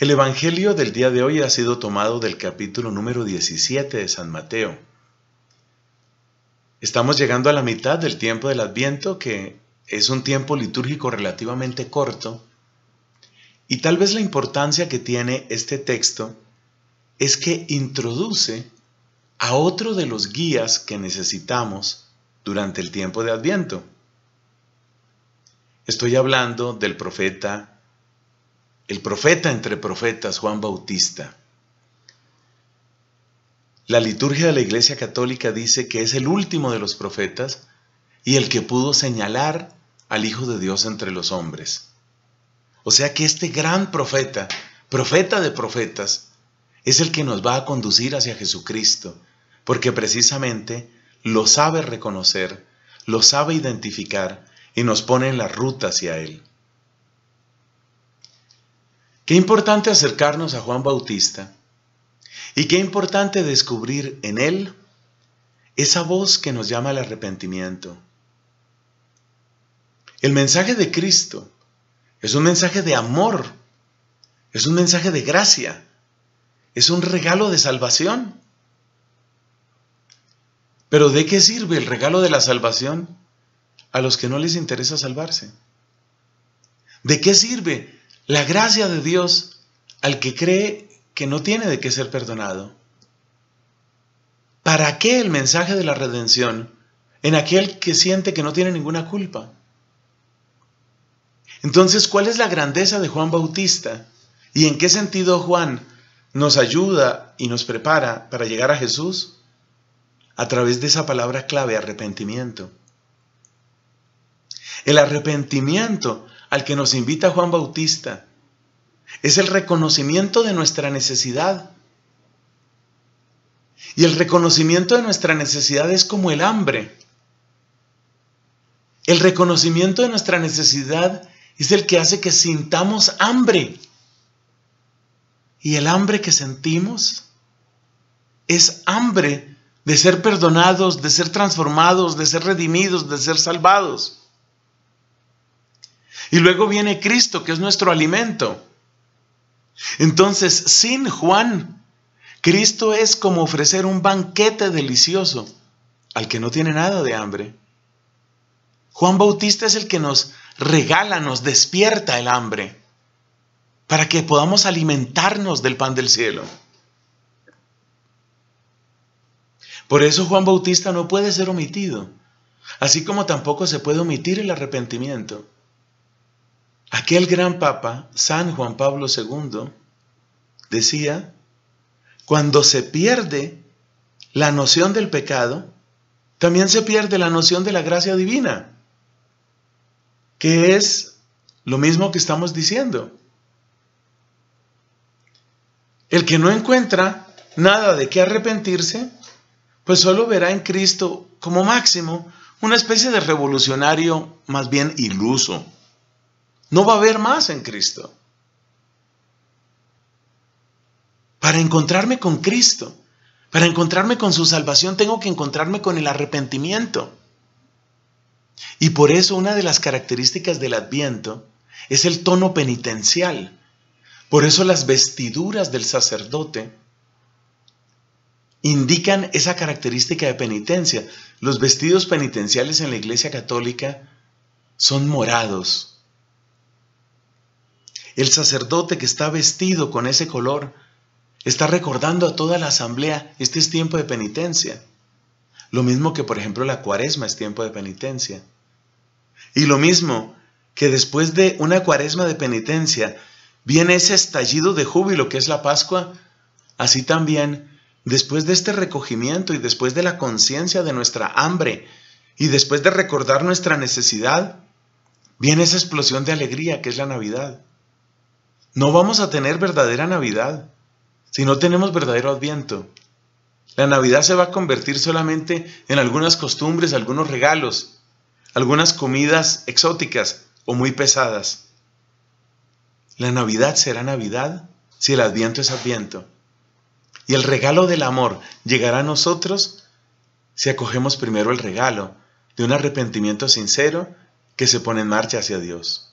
El Evangelio del día de hoy ha sido tomado del capítulo número 17 de San Mateo. Estamos llegando a la mitad del tiempo del Adviento, que es un tiempo litúrgico relativamente corto, y tal vez la importancia que tiene este texto es que introduce a otro de los guías que necesitamos durante el tiempo de Adviento. Estoy hablando del profeta el profeta entre profetas Juan Bautista. La liturgia de la Iglesia Católica dice que es el último de los profetas y el que pudo señalar al Hijo de Dios entre los hombres. O sea que este gran profeta, profeta de profetas, es el que nos va a conducir hacia Jesucristo, porque precisamente lo sabe reconocer, lo sabe identificar y nos pone en la ruta hacia Él. Qué importante acercarnos a Juan Bautista y qué importante descubrir en él esa voz que nos llama al arrepentimiento. El mensaje de Cristo es un mensaje de amor, es un mensaje de gracia, es un regalo de salvación. Pero ¿de qué sirve el regalo de la salvación a los que no les interesa salvarse? ¿De qué sirve la gracia de Dios al que cree que no tiene de qué ser perdonado. ¿Para qué el mensaje de la redención en aquel que siente que no tiene ninguna culpa? Entonces, ¿cuál es la grandeza de Juan Bautista? ¿Y en qué sentido Juan nos ayuda y nos prepara para llegar a Jesús? A través de esa palabra clave, arrepentimiento. El arrepentimiento al que nos invita Juan Bautista es el reconocimiento de nuestra necesidad. Y el reconocimiento de nuestra necesidad es como el hambre. El reconocimiento de nuestra necesidad es el que hace que sintamos hambre. Y el hambre que sentimos es hambre de ser perdonados, de ser transformados, de ser redimidos, de ser salvados. Y luego viene Cristo, que es nuestro alimento. Entonces, sin Juan, Cristo es como ofrecer un banquete delicioso al que no tiene nada de hambre. Juan Bautista es el que nos regala, nos despierta el hambre, para que podamos alimentarnos del pan del cielo. Por eso Juan Bautista no puede ser omitido, así como tampoco se puede omitir el arrepentimiento. Aquel gran papa, San Juan Pablo II, decía, cuando se pierde la noción del pecado, también se pierde la noción de la gracia divina, que es lo mismo que estamos diciendo. El que no encuentra nada de qué arrepentirse, pues solo verá en Cristo como máximo una especie de revolucionario más bien iluso. No va a haber más en Cristo. Para encontrarme con Cristo, para encontrarme con su salvación, tengo que encontrarme con el arrepentimiento. Y por eso una de las características del adviento es el tono penitencial. Por eso las vestiduras del sacerdote indican esa característica de penitencia. Los vestidos penitenciales en la Iglesia Católica son morados, el sacerdote que está vestido con ese color está recordando a toda la asamblea, este es tiempo de penitencia. Lo mismo que por ejemplo la cuaresma es tiempo de penitencia. Y lo mismo que después de una cuaresma de penitencia viene ese estallido de júbilo que es la Pascua, así también después de este recogimiento y después de la conciencia de nuestra hambre y después de recordar nuestra necesidad, viene esa explosión de alegría que es la Navidad no vamos a tener verdadera Navidad si no tenemos verdadero Adviento. La Navidad se va a convertir solamente en algunas costumbres, algunos regalos, algunas comidas exóticas o muy pesadas. La Navidad será Navidad si el Adviento es Adviento. Y el regalo del amor llegará a nosotros si acogemos primero el regalo de un arrepentimiento sincero que se pone en marcha hacia Dios.